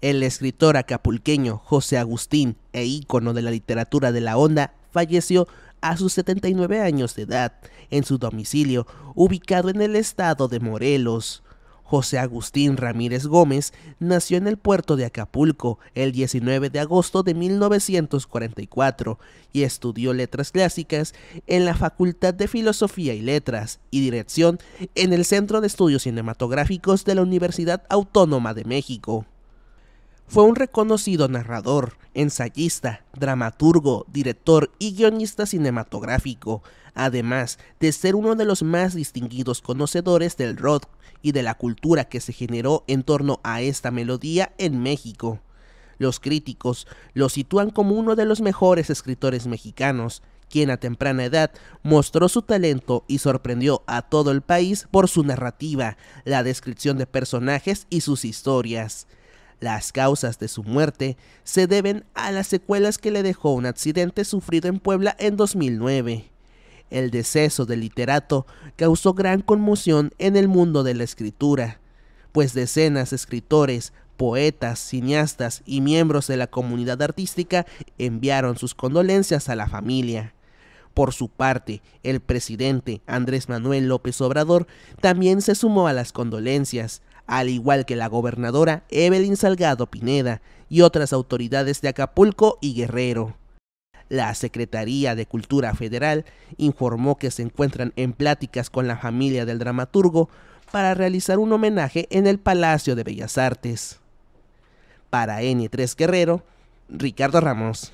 El escritor acapulqueño José Agustín e ícono de la literatura de la onda falleció a sus 79 años de edad en su domicilio ubicado en el estado de Morelos. José Agustín Ramírez Gómez nació en el puerto de Acapulco el 19 de agosto de 1944 y estudió letras clásicas en la Facultad de Filosofía y Letras y Dirección en el Centro de Estudios Cinematográficos de la Universidad Autónoma de México fue un reconocido narrador, ensayista, dramaturgo, director y guionista cinematográfico, además de ser uno de los más distinguidos conocedores del rock y de la cultura que se generó en torno a esta melodía en México. Los críticos lo sitúan como uno de los mejores escritores mexicanos, quien a temprana edad mostró su talento y sorprendió a todo el país por su narrativa, la descripción de personajes y sus historias. Las causas de su muerte se deben a las secuelas que le dejó un accidente sufrido en Puebla en 2009. El deceso del literato causó gran conmoción en el mundo de la escritura, pues decenas de escritores, poetas, cineastas y miembros de la comunidad artística enviaron sus condolencias a la familia. Por su parte, el presidente Andrés Manuel López Obrador también se sumó a las condolencias, al igual que la gobernadora Evelyn Salgado Pineda y otras autoridades de Acapulco y Guerrero. La Secretaría de Cultura Federal informó que se encuentran en pláticas con la familia del dramaturgo para realizar un homenaje en el Palacio de Bellas Artes. Para N3 Guerrero, Ricardo Ramos.